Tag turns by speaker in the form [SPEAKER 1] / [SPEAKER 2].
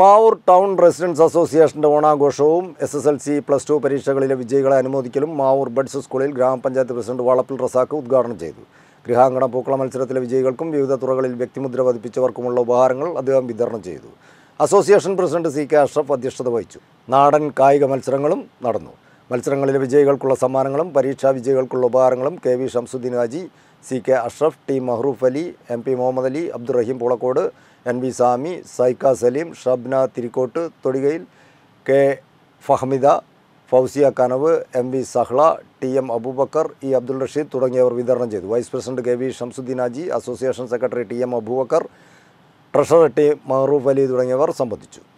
[SPEAKER 1] Mavoor town residence അസോസിയേഷൻ്റെ ഓണാഘോഷവും S S L C plus two പരീക്ഷകളിലെ വിജയികളെ അനുമോദിക്കലും മാവൂർ ബഡ്സ് സ്കൂളിൽ ഗ്രാമപഞ്ചായത്ത് പ്രസിഡന്റ് വളപ്പിൽ റസാക്ക് ഉദ്ഘാടനം ചെയ്തു ഗൃഹാങ്കണ പൂക്കള മത്സരത്തിലെ വിജയികൾക്കും വിവിധ തുറകളിൽ വ്യക്തിമുദ്ര പതിപ്പിച്ചവർക്കുമുള്ള ഉപഹാരങ്ങൾ അദ്ദേഹം വിതരണം ചെയ്തു association president C K Ashraf അധ്യക്ഷത വഹിച്ചു നാടൻ കായിക മത്സരങ്ങളും നടന്നു മത്സരങ്ങളിലെ വിജയികൾക്കുള്ള സമ്മാനങ്ങളും പരീക്ഷാ വിജയികൾക്കുള്ള ഉപഹാരങ്ങളും K V Shamsuddin Haji C K Ashraf T Mahroof Ali M P Muhammad Ali Abdurahim Pulakkode N V Sami സൈക്ക Saleem Shabna Thirikkottu Thodikayil K Fahmida Fousiya Kanavu M V Sahla T M Abubakar E Abdul Rasheed തുടങ്ങിയവർ വിതരണം ചെയ്തു vice president K V Shamsuddin Aji association secretary T M Abubakar treasurer T Mahroof Ali
[SPEAKER 2] തുടങ്ങിയവർ സംബന്ധിച്ചു